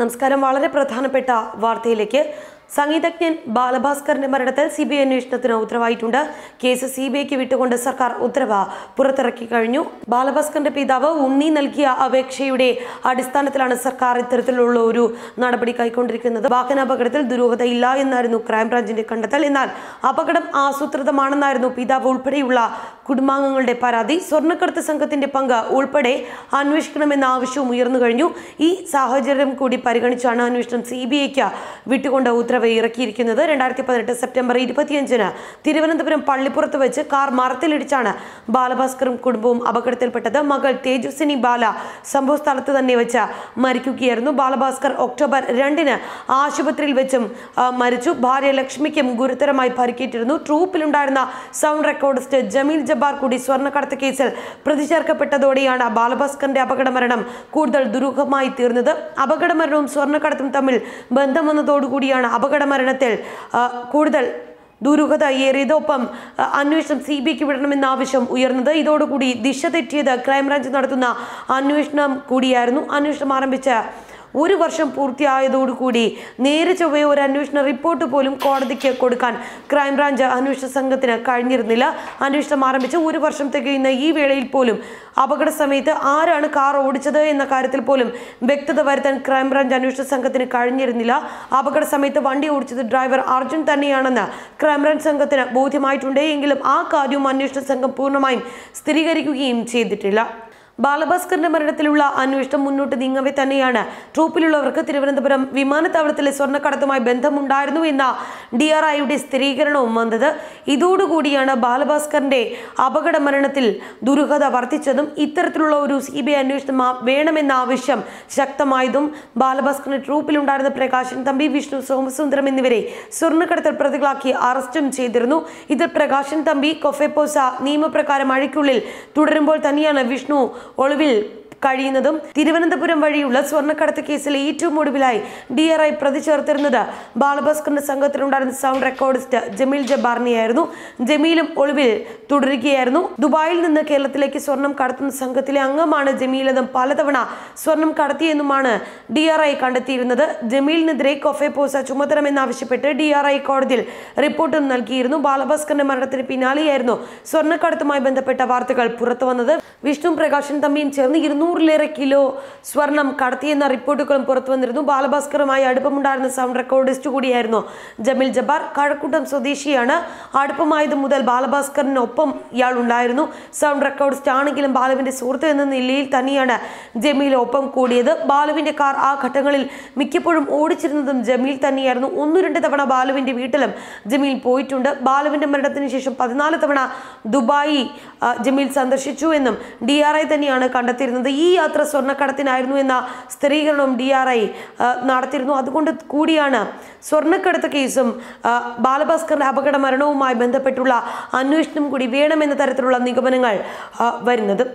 നമസ്കാരം വളരെ പ്രധാനപ്പെട്ട വാർത്തയിലേക്ക് സംഗീതജ്ഞൻ ബാലഭാസ്കറിന്റെ മരണത്തിൽ സി ബി ഐ അന്വേഷണത്തിന് ഉത്തരവായിട്ടുണ്ട് കേസ് സി ബി ഐക്ക് വിട്ടുകൊണ്ട് സർക്കാർ ഉത്തരവ് പുറത്തിറക്കി കഴിഞ്ഞു ബാലഭാസ്കറിന്റെ പിതാവ് ഉണ്ണി നൽകിയ അപേക്ഷയുടെ അടിസ്ഥാനത്തിലാണ് സർക്കാർ ഇത്തരത്തിലുള്ള ഒരു നടപടി കൈക്കൊണ്ടിരിക്കുന്നത് വാഹനാപകടത്തിൽ ദുരൂഹതയില്ല എന്നായിരുന്നു ക്രൈംബ്രാഞ്ചിന്റെ കണ്ടെത്തൽ എന്നാൽ അപകടം ആസൂത്രിതമാണെന്നായിരുന്നു പിതാവ് ഉൾപ്പെടെയുള്ള കുടുംബാംഗങ്ങളുടെ പരാതി സ്വർണ്ണക്കടത്ത് സംഘത്തിന്റെ പങ്ക് ഉൾപ്പെടെ അന്വേഷിക്കണമെന്ന ആവശ്യവും ഉയർന്നു കഴിഞ്ഞു ഈ സാഹചര്യം കൂടി പരിഗണിച്ചാണ് അന്വേഷണം സി ബി ഐക്ക് വിട്ടുകൊണ്ട് ഉത്തരവ് ഇറക്കിയിരിക്കുന്നത് രണ്ടായിരത്തി പതിനെട്ട് സെപ്റ്റംബർ ഇരുപത്തിയഞ്ചിന് തിരുവനന്തപുരം പള്ളിപ്പുറത്ത് വെച്ച് കാർ മരത്തിലിടിച്ചാണ് ബാലഭാസ്കറും കുടുംബവും അപകടത്തിൽപ്പെട്ടത് മകൾ തേജസ്വിനി ബാല സംഭവ സ്ഥലത്ത് തന്നെ വെച്ച് മരിക്കുകയായിരുന്നു ബാലഭാസ്കർ ഒക്ടോബർ രണ്ടിന് ആശുപത്രിയിൽ വെച്ചും മരിച്ചു ഭാര്യ ലക്ഷ്മിക്കും ഗുരുതരമായി പരിക്കേറ്റിരുന്നു ട്രൂപ്പിലുണ്ടായിരുന്ന സൗണ്ട് റെക്കോർഡിസ്റ്റ് ജമീൽ ജബ്ബാർ കൂടി സ്വർണ്ണക്കടത്ത് കേസിൽ പ്രതി ചേർക്കപ്പെട്ടതോടെയാണ് ബാലഭാസ്കറിന്റെ അപകടമരണം കൂടുതൽ ദുരൂഹമായി തീർന്നത് അപകടമരണവും സ്വർണ്ണക്കടത്തും തമ്മിൽ ബന്ധം വന്നതോടുകൂടിയാണ് അപകടമരണത്തിൽ കൂടുതൽ ദുരൂഹത ഏറിയത് അന്വേഷണം സി ബിക്ക് വിടണമെന്ന ആവശ്യം ഉയർന്നത് ഇതോടുകൂടി ദിശ തെറ്റിയത് ക്രൈംബ്രാഞ്ച് നടത്തുന്ന അന്വേഷണം കൂടിയായിരുന്നു അന്വേഷണം ആരംഭിച്ച ഒരു വർഷം പൂർത്തിയായതോടുകൂടി നേരെ ചൊവ്വയെ ഒരു അന്വേഷണ റിപ്പോർട്ട് പോലും കോടതിക്ക് കൊടുക്കാൻ ക്രൈംബ്രാഞ്ച് അന്വേഷണ സംഘത്തിന് കഴിഞ്ഞിരുന്നില്ല അന്വേഷണം ആരംഭിച്ച് ഒരു വർഷം തികയുന്ന ഈ വേളയിൽ പോലും അപകട സമയത്ത് ആരാണ് കാർ ഓടിച്ചത് എന്ന കാര്യത്തിൽ പോലും വ്യക്തത വരുത്താൻ ക്രൈംബ്രാഞ്ച് അന്വേഷണ സംഘത്തിന് കഴിഞ്ഞിരുന്നില്ല അപകട സമയത്ത് വണ്ടി ഓടിച്ചത് ഡ്രൈവർ അർജുൻ തന്നെയാണെന്ന് ക്രൈംബ്രാഞ്ച് സംഘത്തിന് ബോധ്യമായിട്ടുണ്ട് എങ്കിലും ആ കാര്യവും അന്വേഷണ സംഘം പൂർണ്ണമായും സ്ഥിരീകരിക്കുകയും ചെയ്തിട്ടില്ല ബാലഭാസ്കറിന്റെ മരണത്തിലുള്ള അന്വേഷണം മുന്നോട്ട് നീങ്ങവെ തന്നെയാണ് ട്രൂപ്പിലുള്ളവർക്ക് തിരുവനന്തപുരം വിമാനത്താവളത്തിലെ സ്വർണ്ണക്കടത്തുമായി ബന്ധമുണ്ടായിരുന്നു എന്ന ഡി ആർ ഐയുടെ സ്ഥിരീകരണവും വന്നത് ഇതോടുകൂടിയാണ് ബാലഭാസ്കറിന്റെ അപകട മരണത്തിൽ ദുരൂഹത വർദ്ധിച്ചതും ഇത്തരത്തിലുള്ള ഒരു സി ബി ഐ അന്വേഷണം വേണമെന്ന ആവശ്യം ശക്തമായതും ബാലഭാസ്കറിന്റെ ട്രൂപ്പിലുണ്ടായിരുന്ന പ്രകാശൻ തമ്പി വിഷ്ണു സോമസുന്ദരം എന്നിവരെ സ്വർണ്ണക്കടത്തിൽ പ്രതികളാക്കി അറസ്റ്റും ചെയ്തിരുന്നു ഇതിൽ പ്രകാശൻ തമ്പി കൊഫെപ്പോസ നിയമപ്രകാരം അഴിക്കുള്ളിൽ തുടരുമ്പോൾ തന്നെയാണ് വിഷ്ണു ഒളിവിൽ കഴിയുന്നതും തിരുവനന്തപുരം വഴിയുള്ള സ്വർണ്ണക്കടത്ത് കേസിൽ ഏറ്റവും ഒടുവിലായി ഡിആർഐ പ്രതി ചേർത്തിരുന്നത് ബാലഭാസ്കറിന്റെ സംഘത്തിലുണ്ടായിരുന്ന സൗണ്ട് റെക്കോർഡിസ്റ്റ് ജമീൽ ജബ്ബാറിനെയായിരുന്നു ജമീലും ഒളിവിൽ തുടരുകയായിരുന്നു ദുബായിൽ നിന്ന് കേരളത്തിലേക്ക് സ്വർണം കടത്തുന്ന സംഘത്തിലെ അംഗമാണ് ജമീലെന്നും പലതവണ സ്വർണം കടത്തിയെന്നുമാണ് ഡിആർഐ കണ്ടെത്തിയിരുന്നത് ജമീലിനെതിരെ കൊഫെ പോസ ആർ ഡിആർഐ കോടതിയിൽ റിപ്പോർട്ട് നൽകിയിരുന്നു ബാലഭാസ്കറിന്റെ മരണത്തിന് പിന്നാലെയായിരുന്നു സ്വർണ്ണക്കടത്തുമായി ബന്ധപ്പെട്ട വാർത്തകൾ പുറത്തുവന്നത് വിഷ്ണു പ്രകാശൻ തമ്മിയും ചേർന്ന് ഇരുന്നു തൊണ്ണൂറിലേറെ കിലോ സ്വർണം കടത്തിയെന്ന റിപ്പോർട്ടുകളും പുറത്തു വന്നിരുന്നു ബാലഭാസ്കറുമായി അടുപ്പമുണ്ടായിരുന്ന സൗണ്ട് റെക്കോർഡിസ്റ്റ് കൂടിയായിരുന്നു ജമിൽ ജബാർ കഴക്കൂട്ടം സ്വദേശിയാണ് അടുപ്പമായത് മുതൽ ബാലഭാസ്കറിനൊപ്പം ഇയാൾ ഉണ്ടായിരുന്നു സൗണ്ട് റെക്കോർഡിസ്റ്റ് ആണെങ്കിലും ബാലുവിന്റെ സുഹൃത്ത് എന്ന നിലയിൽ തന്നെയാണ് ജമീൽ ഒപ്പം കൂടിയത് ബാലുവിന്റെ കാർ ആ ഘട്ടങ്ങളിൽ മിക്കപ്പോഴും ഓടിച്ചിരുന്നതും ജമീൽ തന്നെയായിരുന്നു ഒന്നു രണ്ട് തവണ ബാലുവിന്റെ വീട്ടിലും ജമീൽ പോയിട്ടുണ്ട് ബാലുവിന്റെ മരണത്തിന് ശേഷം പതിനാല് തവണ ദുബായി ജമീൽ സന്ദർശിച്ചു എന്നും ഡി ആർ ഐ തന്നെയാണ് കണ്ടെത്തിയിരുന്നത് ഈ യാത്ര സ്വർണ്ണക്കടത്തിനായിരുന്നു എന്ന സ്ഥിരീകരണം ഡി ആർ ഐ നടത്തിയിരുന്നു അതുകൊണ്ട് കൂടിയാണ് സ്വർണ്ണക്കടത്ത് കേസും ബാലഭാസ്കറിന്റെ അപകട മരണവുമായി ബന്ധപ്പെട്ടുള്ള അന്വേഷണം കൂടി വേണമെന്ന തരത്തിലുള്ള നിഗമനങ്ങൾ വരുന്നത്